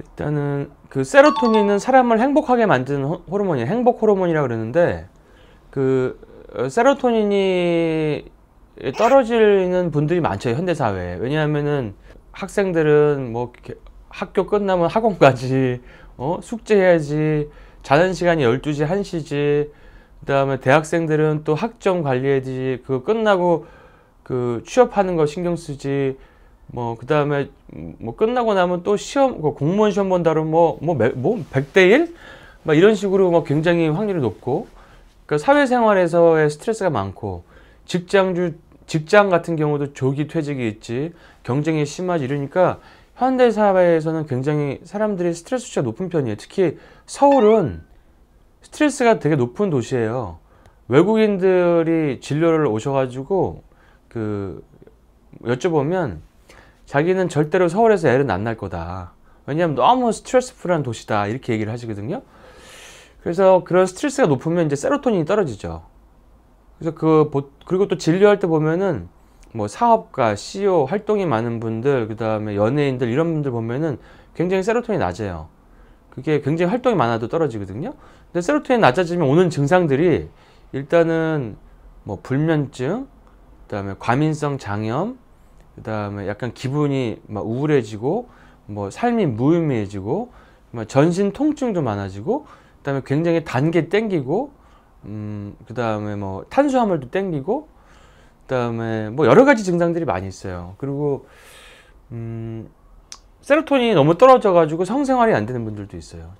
일단은 그 세로토닌은 사람을 행복하게 만드는 호르몬이 에요 행복 호르몬이라 그러는데 그 어, 세로토닌이 떨어지는 분들이 많죠 현대 사회에 왜냐하면은 학생들은 뭐 학교 끝나면 학원 까지 어? 숙제해야지 자는 시간이 12시 1시지 그 다음에 대학생들은 또 학점 관리해야지 그 끝나고 그 취업하는 거 신경 쓰지 뭐 그다음에 뭐 끝나고 나면 또 시험 그 공무원 시험 본다는 뭐뭐뭐 100대 뭐 1? 막 이런 식으로 막 뭐 굉장히 확률이 높고 그러니까 사회생활에서의 스트레스가 많고 직장주 직장 같은 경우도 조기 퇴직이 있지 경쟁이 심하지 이러니까 현대 사회에서는 굉장히 사람들이 스트레스 수치가 높은 편이에요. 특히 서울은 스트레스가 되게 높은 도시예요. 외국인들이 진료를 오셔가지고 그 여쭤보면 자기는 절대로 서울에서 애를 안 낳을 거다. 왜냐하면 너무 스트레스풀한 도시다. 이렇게 얘기를 하시거든요. 그래서 그런 스트레스가 높으면 이제 세로토닌이 떨어지죠. 그래서 그, 그리고 또 진료할 때 보면은 뭐 사업가, CEO, 활동이 많은 분들, 그 다음에 연예인들 이런 분들 보면은 굉장히 세로토닌이 낮아요. 그게 굉장히 활동이 많아도 떨어지거든요. 근데 세로토닌 이 낮아지면 오는 증상들이 일단은 뭐 불면증, 그 다음에 과민성 장염, 그 다음에 약간 기분이 막 우울해지고 뭐 삶이 무의미해지고 막 뭐 전신 통증도 많아지고 그 다음에 굉장히 단게 땡기고 음, 그 다음에 뭐 탄수화물도 땡기고 그 다음에 뭐 여러 가지 증상들이 많이 있어요 그리고 음, 세로토닌이 너무 떨어져 가지고 성생활이 안 되는 분들도 있어요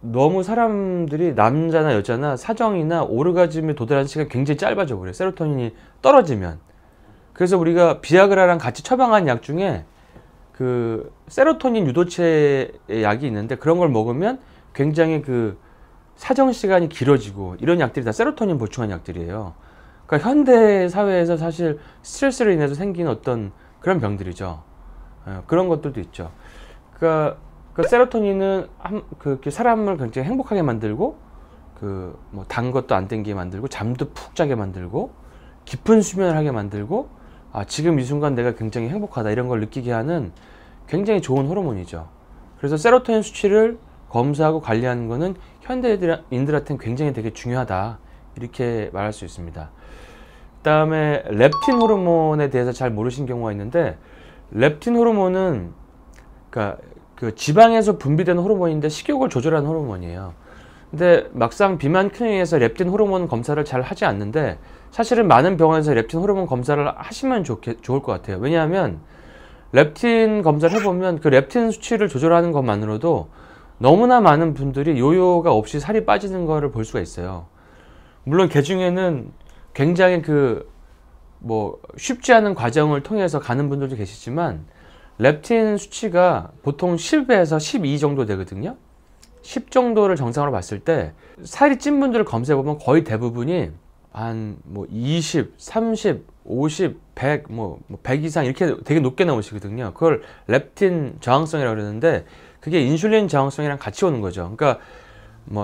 너무 사람들이 남자나 여자나 사정이나 오르가즘에 도달하는 시간이 굉장히 짧아져 그래요 세로토닌이 떨어지면 그래서 우리가 비아그라랑 같이 처방한 약 중에 그 세로토닌 유도체 의 약이 있는데 그런 걸 먹으면 굉장히 그 사정 시간이 길어지고 이런 약들이 다 세로토닌 보충한 약들이에요. 그러니까 현대 사회에서 사실 스트레스로 인해서 생긴 어떤 그런 병들이죠. 예, 그런 것들도 있죠. 그러니까 그 세로토닌은 한, 그 사람을 굉장히 행복하게 만들고 그 뭐 단 것도 안된게 만들고 잠도 푹 자게 만들고 깊은 수면을 하게 만들고 아, 지금 이 순간 내가 굉장히 행복하다 이런 걸 느끼게 하는 굉장히 좋은 호르몬이죠. 그래서 세로토닌 수치를 검사하고 관리하는 것은 현대인들한테는 굉장히 되게 중요하다 이렇게 말할 수 있습니다. 그다음에 렙틴 호르몬에 대해서 잘 모르신 경우가 있는데 렙틴 호르몬은 그러니까 그 지방에서 분비되는 호르몬인데 식욕을 조절하는 호르몬이에요. 근데 막상 비만균에 의해서 렙틴 호르몬 검사를 잘 하지 않는데 사실은 많은 병원에서 렙틴 호르몬 검사를 하시면 좋게, 좋을 것 같아요. 왜냐하면 렙틴 검사를 해보면 그 렙틴 수치를 조절하는 것만으로도 너무나 많은 분들이 요요가 없이 살이 빠지는 것을 볼 수가 있어요. 물론 개 중에는 굉장히 그 뭐 쉽지 않은 과정을 통해서 가는 분들도 계시지만 렙틴 수치가 보통 10에서 12 정도 되거든요. 10 정도를 정상으로 봤을 때 살이 찐 분들을 검색해보면 거의 대부분이 한 뭐 20, 30, 50, 100, 뭐, 100 뭐, 뭐 이상 이렇게 되게 높게 나오시거든요. 그걸 렙틴 저항성이라고 그러는데 그게 인슐린 저항성이랑 같이 오는 거죠. 그러니까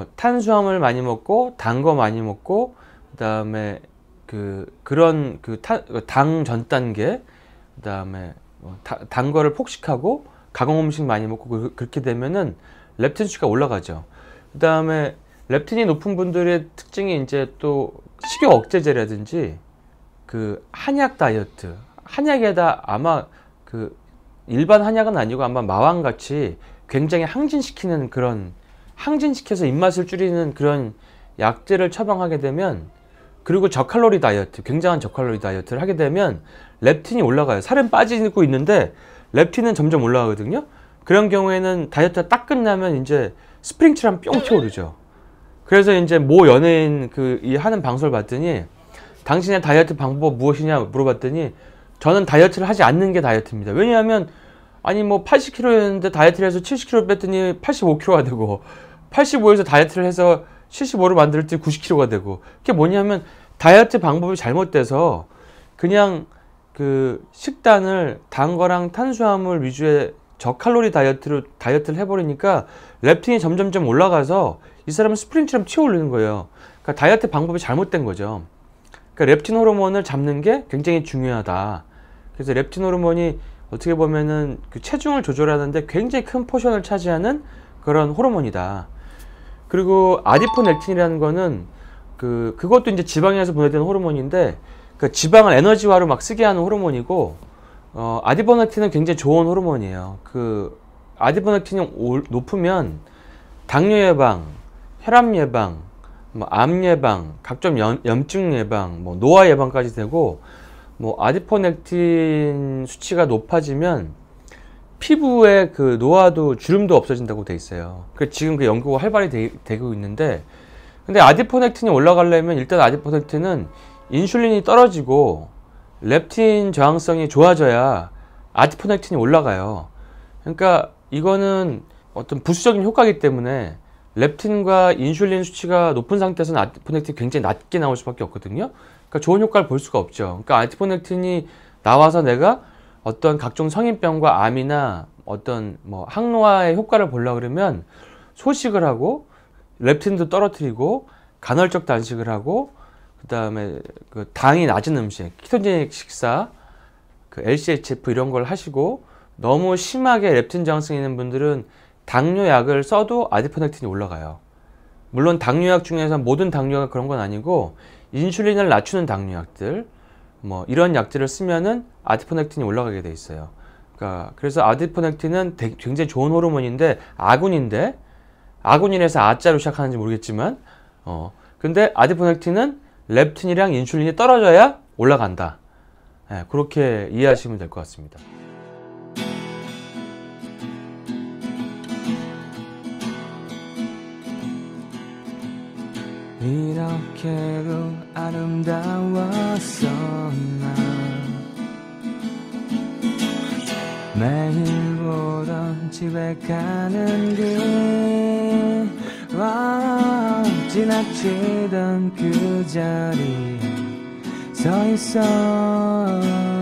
뭐 탄수화물 많이 먹고 단 거 많이 먹고 그다음에 그 그런 그당 전 단계 그다음에 뭐단 거를 폭식하고 가공 음식 많이 먹고 그, 그렇게 되면은 렙틴 수치가 올라가죠. 그 다음에 렙틴이 높은 분들의 특징이 이제 또 식욕 억제제라든지 그 한약 다이어트 한약에다 아마 그 일반 한약은 아니고 아마 마왕같이 굉장히 항진시키는 그런 항진시켜서 입맛을 줄이는 그런 약제를 처방하게 되면 그리고 저칼로리 다이어트 굉장한 저칼로리 다이어트를 하게 되면 렙틴이 올라가요 살은 빠지고 있는데 렙틴은 점점 올라가거든요 그런 경우에는 다이어트가 딱 끝나면 이제 스프링처럼 뿅 튀어오르죠. 그래서 이제 모 연예인 그 이 하는 방송을 봤더니 당신의 다이어트 방법 무엇이냐 물어봤더니 저는 다이어트를 하지 않는 게 다이어트입니다. 왜냐하면 아니 뭐 80kg였는데 다이어트를 해서 70kg 뺐더니 85kg가 되고 85에서 다이어트를 해서 75로 만들 었때 90kg가 되고 그게 뭐냐면 다이어트 방법이 잘못돼서 그냥 그 식단을 단 거랑 탄수화물 위주의 저칼로리 다이어트로 다이어트를 해버리니까 렙틴이 점점점 올라가서 이 사람은 스프링처럼 치어 올리는 거예요. 그러니까 다이어트 방법이 잘못된 거죠. 그러니까 렙틴 호르몬을 잡는 게 굉장히 중요하다. 그래서 렙틴 호르몬이 어떻게 보면은 그 체중을 조절하는데 굉장히 큰 포션을 차지하는 그런 호르몬이다. 그리고 아디포넥틴이라는 거는 그 그것도 이제 지방에서 분해되는 호르몬인데 그 지방을 에너지화로 막 쓰게 하는 호르몬이고 어, 아디버넥틴은 굉장히 좋은 호르몬이에요. 그 아디버넥틴이 높으면 당뇨 예방, 혈압 예방, 뭐암 예방, 각종 염, 증 예방, 뭐 노화 예방까지 되고 뭐 아디포넥틴 수치가 높아지면 피부에 그 노화도 주름도 없어진다고 돼 있어요. 그 지금 그 연구가 활발히 되, 고 있는데 근데 아디포넥틴이 올라가려면 일단 아디포넥틴은 인슐린이 떨어지고 렙틴 저항성이 좋아져야 아티포넥틴이 올라가요. 그러니까 이거는 어떤 부수적인 효과이기 때문에 렙틴과 인슐린 수치가 높은 상태에서는 아티포넥틴이 굉장히 낮게 나올 수밖에 없거든요. 그러니까 좋은 효과를 볼 수가 없죠. 그러니까 아티포넥틴이 나와서 내가 어떤 각종 성인병과 암이나 어떤 뭐 항노화의 효과를 보려 그러면 소식을 하고 렙틴도 떨어뜨리고 간헐적 단식을 하고 그다음에 그 당이 낮은 음식, 키토제닉 식사, 그 LCHF 이런 걸 하시고 너무 심하게 렙틴 저항성 있는 분들은 당뇨약을 써도 아디포넥틴이 올라가요. 물론 당뇨약 중에서 모든 당뇨약 그런 건 아니고 인슐린을 낮추는 당뇨약들 뭐 이런 약들을 쓰면은 아디포넥틴이 올라가게 돼 있어요. 그러니까 그래서 아디포넥틴은 굉장히 좋은 호르몬인데 아군인데 아군인에서 아자로 시작하는지 모르겠지만 어 근데 아디포넥틴은 렙틴이랑 인슐린이 떨어져야 올라간다. 네, 그렇게 이해하시면 될 것 같습니다. 이렇게도 아름다웠었나 매일 보던 집에 가는 길 와, 지나치던 그 자리 서 있어